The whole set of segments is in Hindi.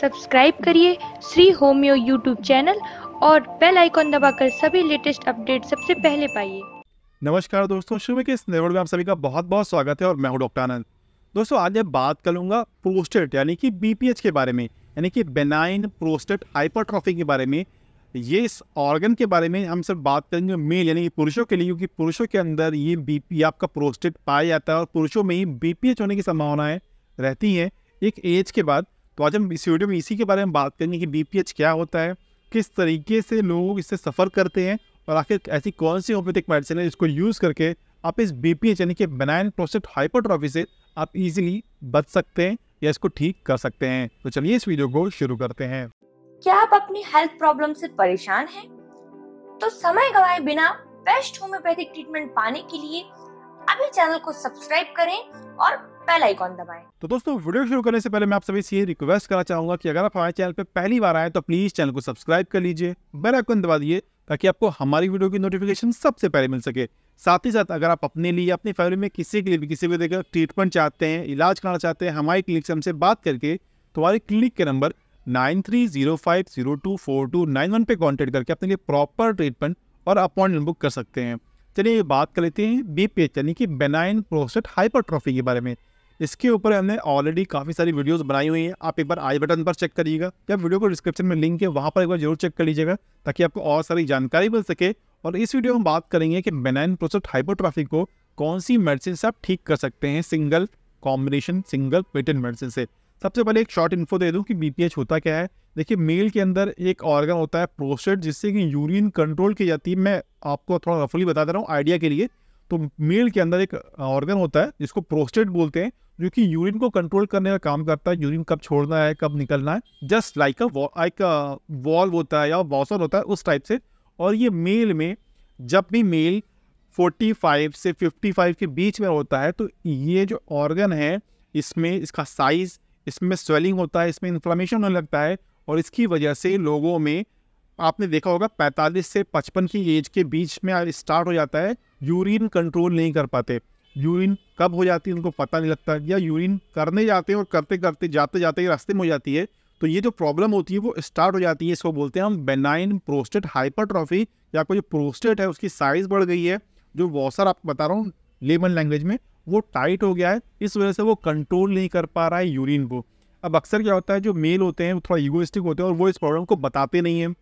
सब्सक्राइब करिए श्री होम्यो यूट्यूब चैनल और बेल आइकॉन दबाकर सभी लेटेस्ट अपडेट सबसे पहले पाइए नमस्कार दोस्तों शुभ के इस में आप सभी का बहुत बहुत स्वागत है और मैं हूँ डॉक्टर आनंद दोस्तों आज मैं बात करूंगा प्रोस्टेट यानी कि बीपीएच के बारे में यानी कि बेनाइन प्रोस्टेट हाइपरट्रॉफी के बारे में ये इस ऑर्गन के बारे में हम सब बात करेंगे मेल यानी कि पुरुषों के लिए क्योंकि पुरुषों के अंदर ये बीपी आपका प्रोस्टेट पाया जाता है और पुरुषों में ही बीपीएच होने की संभावनाएं रहती हैं एक एज के बाद तो आज हम इस वीडियो में इसी के बारे में बात करेंगे कि बी क्या होता है किस तरीके से लोग इससे सफ़र करते हैं और आखिर ऐसी कौन सी होम्योपैथिक मेडिसिन है जिसको यूज़ करके आप इस बी यानी कि बनाइन प्रोसेप्ट हाइपोट्रॉफी से आप इजीली बच सकते हैं या इसको ठीक कर सकते हैं तो चलिए इस वीडियो को शुरू करते हैं क्या आप अपनी हेल्थ प्रॉब्लम से परेशान हैं? तो समय गवाए बिना बेस्ट होम्योपैथिक ट्रीटमेंट पाने के लिए अभी चैनल को सब्सक्राइब करें और बेल आइकॉन दबाएं तो दोस्तों वीडियो शुरू करने से पहले मैं आप सभी से ये रिक्वेस्ट करना चाहूंगा कि अगर आप हमारे चैनल पर पहली बार आए तो प्लीज चैनल को सब्सक्राइब कर लीजिए बेल आइकॉन दबा दिए ताकि आपको हमारी वीडियो की नोटिफिकेशन सबसे पहले मिल सके साथ ही साथ अगर आप अपने लिए अपनी फैमिली में किसी के लिए भी किसी भी देखकर ट्रीटमेंट चाहते हैं इलाज कराना चाहते हैं हमारी क्लिनिक से हमसे बात करके तो हमारे क्लिनिक के number nine three zero five zero two four two nine one पे कॉन्टेक्ट करके अपने लिए प्रॉपर ट्रीटमेंट और अपॉइंटमेंट बुक कर सकते हैं चलिए बात कर लेते हैं बी यानी कि बेनाइन प्रोस्टेट हाइपरट्रॉफी के बारे में इसके ऊपर हमने ऑलरेडी काफ़ी सारी वीडियोस बनाई हुई हैं आप एक बार आई बटन पर चेक करिएगा या वीडियो को डिस्क्रिप्शन में लिंक है वहाँ पर एक बार जरूर चेक कर लीजिएगा ताकि आपको और सारी जानकारी मिल सके और इस वीडियो में बात करेंगे कि बेनाइन प्रोसेप्ट हाइपोट्राफी को कौन सी मेडिसिन से आप ठीक कर सकते हैं single combination single patent medicine से सबसे पहले एक शॉर्ट इन्फो दे दूँ कि बीपीएच होता क्या है देखिए मेल के अंदर एक ऑर्गन होता है प्रोस्टेट जिससे कि यूरिन कंट्रोल की जाती है मैं आपको थोड़ा रफली बता दे रहा हूँ आइडिया के लिए तो मेल के अंदर एक ऑर्गन होता है जिसको प्रोस्टेट बोलते हैं जो कि यूरिन को कंट्रोल करने का काम करता है यूरिन कब छोड़ना है कब निकलना है just like a like valve होता है या वॉसर होता है उस टाइप से और ये मेल में जब भी मेल 45 से 55 के बीच में होता है तो ये जो ऑर्गन है इसमें इसका साइज़ इसमें स्वेलिंग होता है इसमें इन्फ्लामेशन होने लगता है और इसकी वजह से लोगों में आपने देखा होगा 45 से 55 की एज के बीच में स्टार्ट हो जाता है यूरिन कंट्रोल नहीं कर पाते यूरिन कब हो जाती है उनको पता नहीं लगता या यूरिन करने जाते हैं और करते करते जाते जाते रास्ते में हो जाती है तो ये जो प्रॉब्लम होती है वो स्टार्ट हो जाती है इसको बोलते हैं हम बेनाइन प्रोस्टेट हाइपरट्रॉफी या कोई जो प्रोस्टेट है उसकी साइज़ बढ़ गई है जो वॉसर आपको बता रहा हूँ लेमन लैंग्वेज में वो टाइट हो गया है इस वजह से वो कंट्रोल नहीं कर पा रहा है यूरिन को अब अक्सर क्या होता है जो मेल होते हैं वो थोड़ा ईगोइस्टिक होते हैं और वो इस प्रॉब्लम को बताते नहीं हैं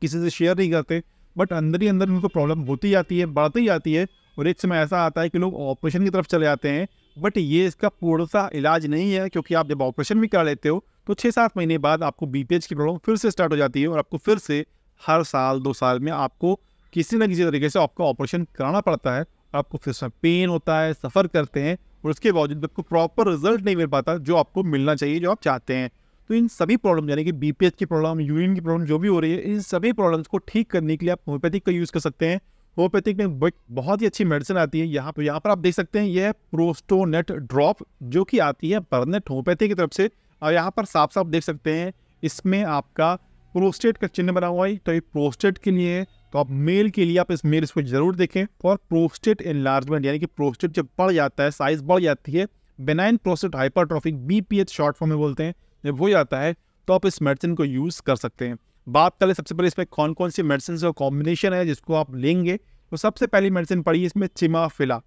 किसी से शेयर नहीं करते बट अंदर ही अंदर उनको प्रॉब्लम होती जाती है बढ़ती जाती है और एक समय ऐसा आता है कि लोग ऑपरेशन की तरफ चले जाते हैं बट ये इसका पूर्ण सा इलाज नहीं है क्योंकि आप जब ऑपरेशन भी कर लेते हो तो छः सात महीने बाद आपको बी की प्रॉब्लम फिर से स्टार्ट हो जाती है और आपको फिर से हर साल दो साल में आपको किसी न किसी तरीके से आपका ऑपरेशन कराना पड़ता है आपको फिर से पेन होता है सफ़र करते हैं और उसके बावजूद आपको प्रॉपर रिजल्ट नहीं मिल पाता जो आपको मिलना चाहिए जो आप चाहते हैं तो इन सभी प्रॉब्लम यानी कि बी की प्रॉब्लम यूरिन की प्रॉब्लम जो भी हो रही है इन सभी प्रॉब्लम्स को ठीक करने के लिए आप होम्योपैथिक का यूज़ कर सकते हैं होम्योपैथिक में बहुत ही अच्छी मेडिसिन आती है यहाँ पर यहाँ पर आप देख सकते हैं यह है प्रोस्टोनेट ड्रॉप जो कि आती है परनेट होम्योपैथी की तरफ से और यहाँ पर साफ साफ देख सकते हैं इसमें आपका प्रोस्टेट का चिन्ह बना हुआ है तो ये प्रोस्टेट के लिए तो आप मेल के लिए आप इस मेल इसको जरूर देखें और प्रोस्टेट एनलार्जमेंट यानी कि प्रोस्टेट जब बढ़ जाता है साइज बढ़ जाती है benign prostate hypertrophic B short form में बोलते हैं जब हो जाता है तो आप इस मेडिसिन को यूज़ कर सकते हैं बात करें सबसे पहले इसमें कौन कौन सी मेडिसिन का कॉम्बिनेशन है जिसको आप लेंगे तो सबसे पहली मेडिसिन पड़ी है इसमें चिमाफिला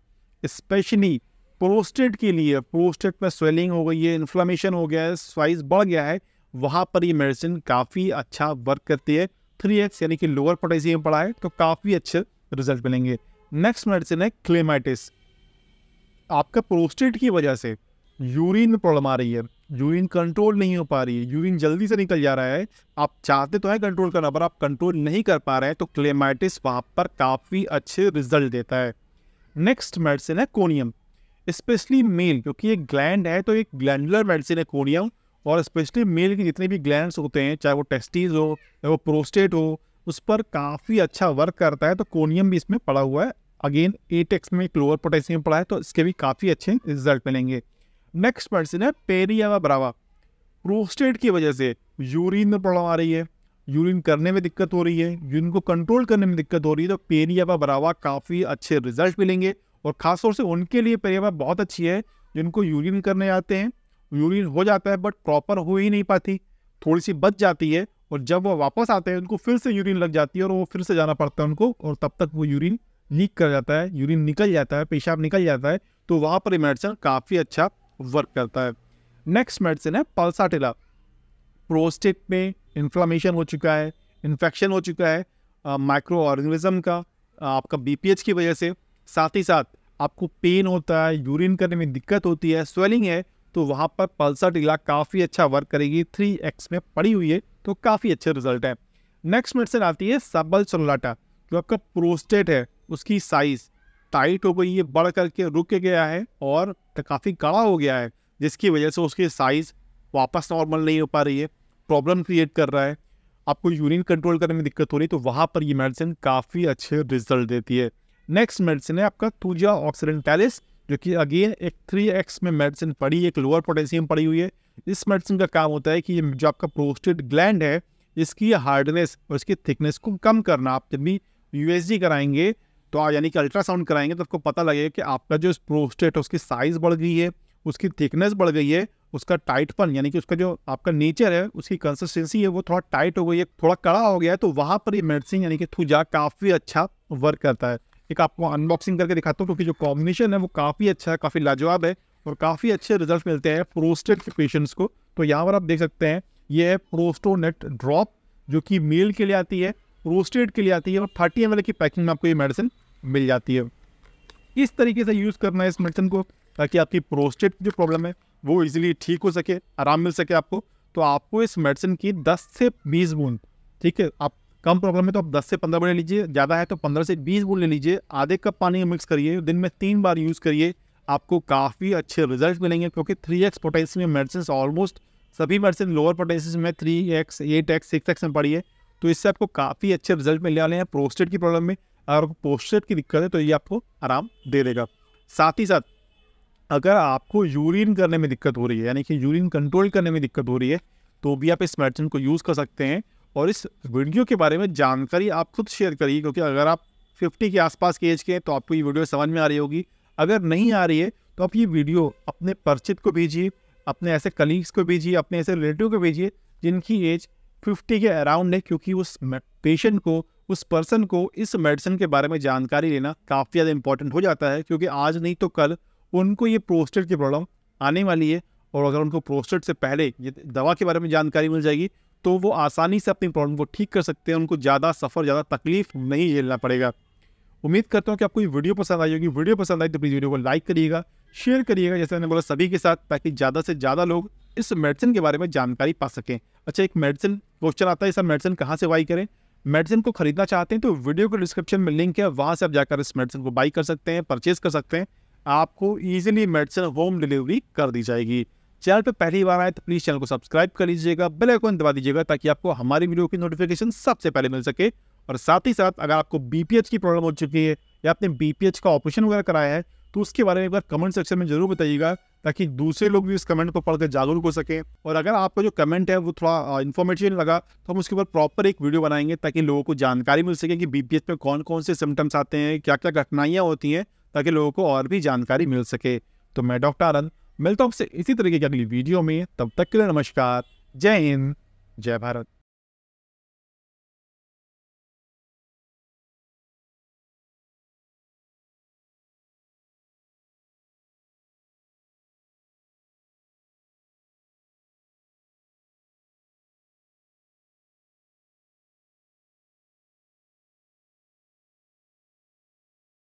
स्पेशली प्रोस्टेट के लिए प्रोस्टेट में स्वेलिंग हो गई है इन्फ्लामेशन हो गया है स्वाइस बढ़ गया है वहाँ पर ये मेडिसिन काफ़ी अच्छा वर्क करती है थ्री एक्स यानी कि लोअर पोटेशियम पड़ा है तो काफ़ी अच्छे रिजल्ट मिलेंगे नेक्स्ट मेडिसिन है क्लेमाइटिस आपका प्रोस्टेट की वजह से यूरिन में प्रॉब्लम आ रही है यूरिन कंट्रोल नहीं हो पा रही है यूरिन जल्दी से निकल जा रहा है आप चाहते तो है कंट्रोल करना पर आप कंट्रोल नहीं कर पा रहे हैं तो क्लेमाइटिस वहाँ पर काफ़ी अच्छे रिजल्ट देता है नेक्स्ट मेडिसिन है कोनियम स्पेशली मेल क्योंकि ये ग्लैंड है तो एक ग्लैंडुलर मेडिसिन है कोनियम और स्पेशली मेल के जितने भी ग्लैंड होते हैं चाहे वो टेस्टीज हो चाहे वो प्रोस्टेट हो उस पर काफ़ी अच्छा वर्क करता है तो कोनियम भी इसमें पड़ा हुआ है अगेन एटेक्स में क्लोअर पोटेशियम पड़ा है तो इसके भी काफ़ी अच्छे रिजल्ट मिलेंगे नेक्स्ट पर्सन है पेरिया ब्रावा प्रोस्टेट की वजह से यूरिन में प्रॉब्लम आ रही है यूरिन करने में दिक्कत हो रही है यूरिन को कंट्रोल करने में दिक्कत हो रही है तो पेरियावा ब्रावा काफ़ी अच्छे रिजल्ट मिलेंगे और ख़ासतौर से उनके लिए पेरियावा बहुत अच्छी है जिनको यूरिन करने आते हैं यूरिन हो जाता है बट प्रॉपर हो ही नहीं पाती थोड़ी सी बच जाती है और जब वो वापस आते हैं उनको फिर से यूरिन लग जाती है और वो फिर से जाना पड़ता है उनको और तब तक वो यूरिन लीक कर जाता है यूरिन निकल जाता है पेशाब निकल जाता है तो वहाँ पर इमर्सन काफ़ी अच्छा वर्क करता है नेक्स्ट मेडिसिन है पल्साटिला प्रोस्टेट में इन्फ्लामेशन हो चुका है इन्फेक्शन हो चुका है माइक्रो ऑर्गेनिज्म का आपका बीपीएच की वजह से साथ ही साथ आपको पेन होता है यूरिन करने में दिक्कत होती है स्वेलिंग है तो वहाँ पर पल्सर टीला काफ़ी अच्छा वर्क करेगी थ्री एक्स में पड़ी हुई है तो काफ़ी अच्छे रिजल्ट है नेक्स्ट मेडिसिन आती है सबल सोलाटा जो आपका प्रोस्टेट है उसकी साइज़ टाइट हो गई है बढ़ करके रुक गया है और काफ़ी कड़ा हो गया है जिसकी वजह से उसकी साइज़ वापस नॉर्मल नहीं हो पा रही है प्रॉब्लम क्रिएट कर रहा है आपको यूरिन कंट्रोल करने में दिक्कत हो रही है तो वहाँ पर ये मेडिसिन काफ़ी अच्छे रिजल्ट देती है नेक्स्ट मेडिसिन है आपका तुजा टैलिस जो कि अगेन एक थ्री एक्स में मेडिसिन पड़ी एक लोअर पोटेशियम पड़ी हुई है इस मेडिसिन का काम होता है कि ये जो आपका प्रोस्टेड ग्लैंड है इसकी हार्डनेस और इसकी थिकनेस को कम करना आप जब भी यू कराएंगे तो आप यानी कि अल्ट्रासाउंड कराएंगे तो आपको पता लगेगा कि आपका जो प्रोस्टेट है उसकी साइज़ बढ़ गई है उसकी थिकनेस बढ़ गई है उसका टाइटपन यानी कि उसका जो आपका नेचर है उसकी कंसिस्टेंसी है वो थोड़ा टाइट हो गई है थोड़ा कड़ा हो गया है तो वहाँ पर ये मेडिसिन यानी कि थुजा काफ़ी अच्छा वर्क करता है एक आपको अनबॉक्सिंग करके दिखाता हूँ क्योंकि जो कॉम्बिनेशन है वो काफ़ी अच्छा है काफ़ी लाजवाब है और काफ़ी अच्छे रिजल्ट मिलते हैं प्रोस्टेट के पेशेंट्स को तो यहाँ पर आप देख सकते हैं ये है प्रोस्टोनेट ड्रॉप जो कि मेल के लिए आती है प्रोस्टेट के लिए आती है और थर्टी एम की पैकिंग में आपको ये मेडिसिन मिल जाती है इस तरीके से यूज़ करना है इस मेडिसिन को ताकि आपकी प्रोस्टेट जो प्रॉब्लम है वो इजीली ठीक हो सके आराम मिल सके आपको तो आपको इस मेडिसिन की 10 से 20 बूंद ठीक है आप कम प्रॉब्लम है तो आप 10 से 15 बूंद ले लीजिए ज़्यादा है तो 15 से 20 बूंद ले लीजिए आधे कप पानी मिक्स करिए दिन में तीन बार यूज़ करिए आपको काफ़ी अच्छे रिजल्ट मिलेंगे क्योंकि थ्री एक्स पोटेंसी में मेडिसिन ऑलमोस्ट सभी मेडिसिन लोअर पोटेंसी में three X eight X six X में पड़ी है तो इससे आपको काफ़ी अच्छे रिजल्ट मिलने वाले हैं प्रोस्टेट की प्रॉब्लम में अगर आपको पोस्टर की दिक्कत है तो ये आपको आराम दे देगा साथ ही साथ अगर आपको यूरिन करने में दिक्कत हो रही है यानी कि यूरिन कंट्रोल करने में दिक्कत हो रही है तो भी आप इस मेडिसिन को यूज़ कर सकते हैं और इस वीडियो के बारे में जानकारी आप खुद शेयर करिए क्योंकि अगर आप 50 के आसपास के एज के हैं तो आपको ये वीडियो समझ में आ रही होगी अगर नहीं आ रही है तो आप ये वीडियो अपने परिचित को भेजिए अपने ऐसे कलीग्स को भेजिए अपने ऐसे रिलेटिव को भेजिए जिनकी एज 50 के अराउंड है क्योंकि उस पेशेंट को उस पर्सन को इस मेडिसिन के बारे में जानकारी लेना काफ़ी ज़्यादा इंपॉर्टेंट हो जाता है क्योंकि आज नहीं तो कल उनको ये प्रोस्टेट की प्रॉब्लम आने वाली है और अगर उनको प्रोस्टेट से पहले ये दवा के बारे में जानकारी मिल जाएगी तो वो आसानी से अपनी प्रॉब्लम को ठीक कर सकते हैं उनको ज़्यादा सफ़र ज़्यादा तकलीफ नहीं झेलना पड़ेगा उम्मीद करता हूँ कि आपको ये वीडियो पसंद आई होगी वीडियो पसंद आई तो प्लीज़ वीडियो को लाइक करिएगा शेयर करिएगा जैसे मैंने बोला सभी के साथ ताकि ज़्यादा से ज़्यादा लोग इस मेडिसिन के बारे में जानकारी पा सकें अच्छा एक मेडिसिन क्वेश्चन आता है सर मेडिसिन कहाँ से वाई करें मेडिसिन को खरीदना चाहते हैं तो वीडियो के डिस्क्रिप्शन में लिंक है वहाँ से आप जाकर इस मेडिसिन को बाई कर सकते हैं परचेज कर सकते हैं आपको ईजिली मेडिसिन होम डिलीवरी कर दी जाएगी चैनल पर पहली बार आए तो प्लीज़ चैनल को सब्सक्राइब कर लीजिएगा बेल आइकन दबा दीजिएगा ताकि आपको हमारी वीडियो की नोटिफिकेशन सबसे पहले मिल सके और साथ ही साथ अगर आपको बी की प्रॉब्लम हो चुकी है या आपने बी का ऑपरेशन वगैरह कराया है तो उसके बारे में एक बार कमेंट सेक्शन में जरूर बताइएगा ताकि दूसरे लोग भी इस कमेंट को पढ़कर जागरूक हो सकें और अगर आपका जो कमेंट है वो थोड़ा इन्फॉर्मेटिव लगा तो हम उसके ऊपर प्रॉपर एक वीडियो बनाएंगे ताकि लोगों को जानकारी मिल सके कि बीपीएस में कौन कौन से सिम्टम्स आते हैं क्या क्या कठिनाइयाँ होती हैं ताकि लोगों को और भी जानकारी मिल सके तो मैं डॉक्टर आनंद मिलता हूँ आपसे इसी तरीके की अगली वीडियो में तब तक के लिए नमस्कार जय हिंद जय भारत